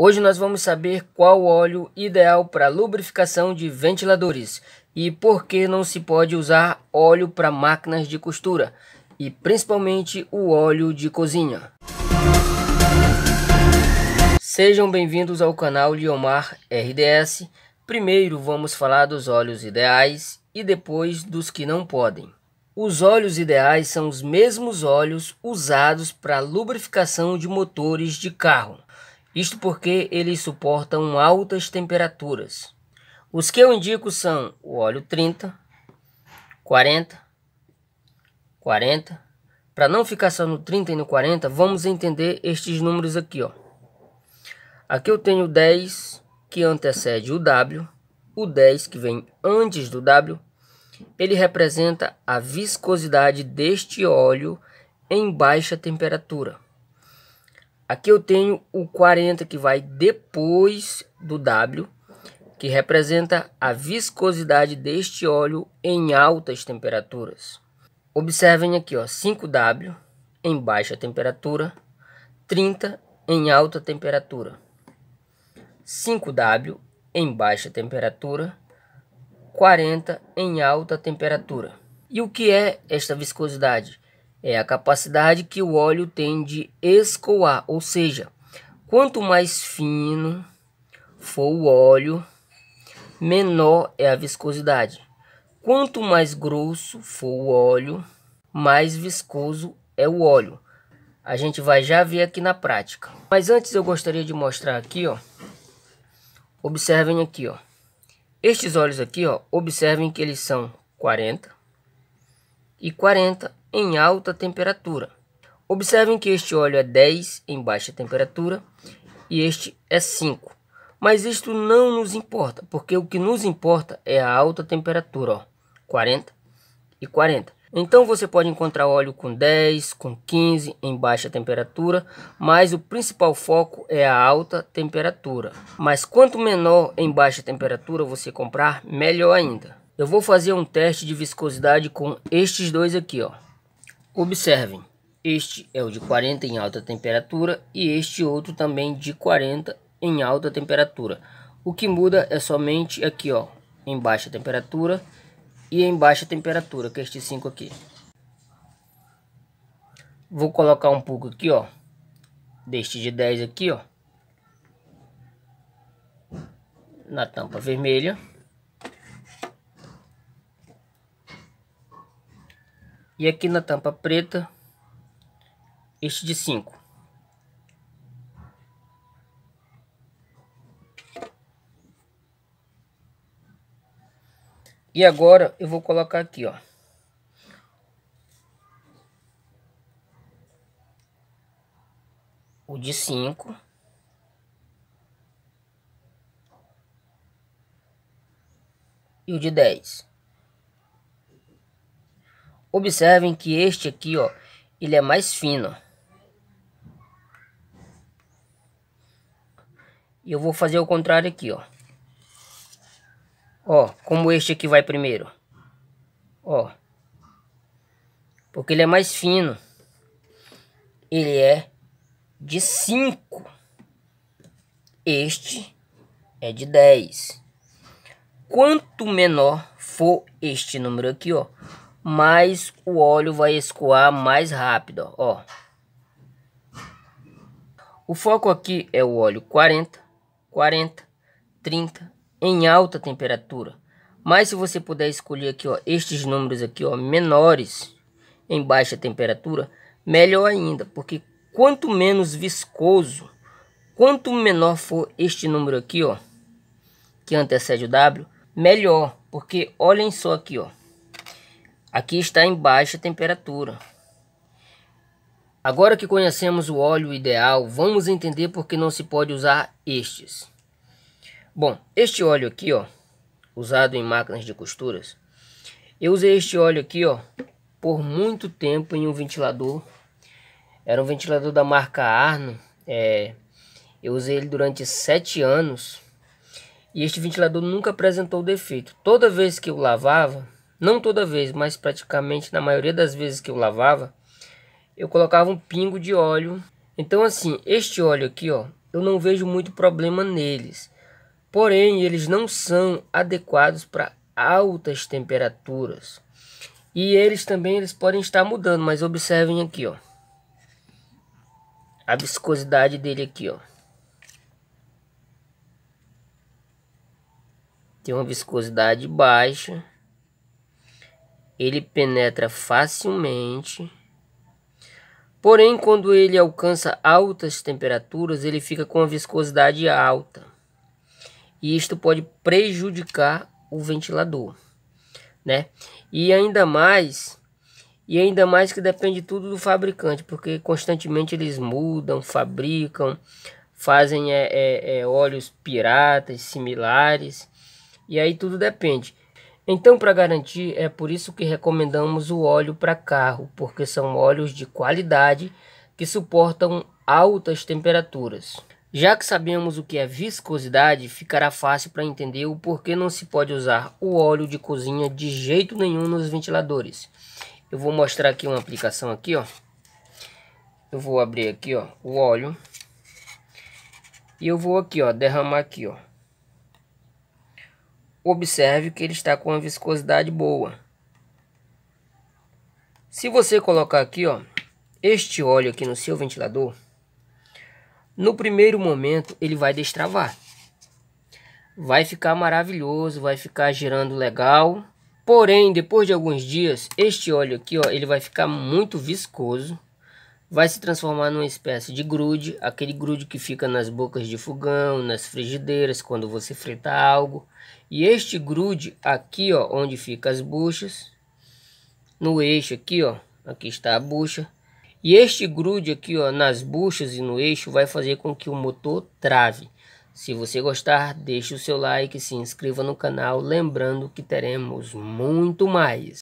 Hoje nós vamos saber qual óleo ideal para lubrificação de ventiladores e por que não se pode usar óleo para máquinas de costura e principalmente o óleo de cozinha. Sejam bem-vindos ao canal Liomar RDS. Primeiro vamos falar dos óleos ideais e depois dos que não podem. Os óleos ideais são os mesmos óleos usados para lubrificação de motores de carro isto porque eles suportam altas temperaturas. Os que eu indico são o óleo 30, 40, 40. Para não ficar só no 30 e no 40, vamos entender estes números aqui. Ó. Aqui eu tenho 10 que antecede o W, o 10 que vem antes do W, ele representa a viscosidade deste óleo em baixa temperatura. Aqui eu tenho o 40 que vai depois do W, que representa a viscosidade deste óleo em altas temperaturas. Observem aqui, ó, 5W em baixa temperatura, 30 em alta temperatura. 5W em baixa temperatura, 40 em alta temperatura. E o que é esta viscosidade? é a capacidade que o óleo tem de escoar, ou seja, quanto mais fino for o óleo, menor é a viscosidade. Quanto mais grosso for o óleo, mais viscoso é o óleo. A gente vai já ver aqui na prática. Mas antes eu gostaria de mostrar aqui, ó. Observem aqui, ó. Estes óleos aqui, ó, observem que eles são 40, e 40 em alta temperatura. Observem que este óleo é 10 em baixa temperatura e este é 5. Mas isto não nos importa, porque o que nos importa é a alta temperatura, ó, 40 e 40. Então você pode encontrar óleo com 10, com 15 em baixa temperatura, mas o principal foco é a alta temperatura. Mas quanto menor em baixa temperatura você comprar, melhor ainda. Eu vou fazer um teste de viscosidade com estes dois aqui, ó. Observem, este é o de 40 em alta temperatura e este outro também de 40 em alta temperatura. O que muda é somente aqui, ó, em baixa temperatura e em baixa temperatura, que é este 5 aqui. Vou colocar um pouco aqui, ó, deste de 10 aqui, ó, na tampa vermelha. E aqui na tampa preta, este de 5. E agora eu vou colocar aqui, ó. O de 5. E o de 10. Observem que este aqui, ó, ele é mais fino. E eu vou fazer o contrário aqui, ó. Ó, como este aqui vai primeiro. Ó. Porque ele é mais fino. Ele é de 5. Este é de 10. Quanto menor for este número aqui, ó, mais o óleo vai escoar mais rápido, ó. O foco aqui é o óleo 40, 40, 30 em alta temperatura. Mas se você puder escolher aqui, ó, estes números aqui, ó, menores em baixa temperatura, melhor ainda, porque quanto menos viscoso, quanto menor for este número aqui, ó, que antecede o W, melhor, porque olhem só aqui, ó. Aqui está em baixa temperatura. Agora que conhecemos o óleo ideal, vamos entender por que não se pode usar estes. Bom, este óleo aqui, ó, usado em máquinas de costuras, eu usei este óleo aqui, ó, por muito tempo em um ventilador. Era um ventilador da marca Arno. É, eu usei ele durante sete anos e este ventilador nunca apresentou defeito. Toda vez que eu lavava, não toda vez, mas praticamente na maioria das vezes que eu lavava, eu colocava um pingo de óleo. Então assim, este óleo aqui, ó, eu não vejo muito problema neles. Porém, eles não são adequados para altas temperaturas. E eles também eles podem estar mudando, mas observem aqui, ó. A viscosidade dele aqui, ó. Tem uma viscosidade baixa ele penetra facilmente. Porém, quando ele alcança altas temperaturas, ele fica com a viscosidade alta. E isto pode prejudicar o ventilador, né? E ainda mais, e ainda mais que depende tudo do fabricante, porque constantemente eles mudam, fabricam, fazem é, é, é, óleos piratas, similares, e aí tudo depende. Então, para garantir, é por isso que recomendamos o óleo para carro, porque são óleos de qualidade que suportam altas temperaturas. Já que sabemos o que é viscosidade, ficará fácil para entender o porquê não se pode usar o óleo de cozinha de jeito nenhum nos ventiladores. Eu vou mostrar aqui uma aplicação aqui, ó. Eu vou abrir aqui, ó, o óleo. E eu vou aqui, ó, derramar aqui, ó observe que ele está com uma viscosidade boa. Se você colocar aqui, ó, este óleo aqui no seu ventilador, no primeiro momento ele vai destravar. Vai ficar maravilhoso, vai ficar girando legal. Porém, depois de alguns dias, este óleo aqui, ó, ele vai ficar muito viscoso vai se transformar numa espécie de grude, aquele grude que fica nas bocas de fogão, nas frigideiras, quando você frita algo. E este grude aqui, ó, onde fica as buchas, no eixo aqui, ó, aqui está a bucha. E este grude aqui, ó, nas buchas e no eixo vai fazer com que o motor trave. Se você gostar, deixe o seu like, se inscreva no canal, lembrando que teremos muito mais.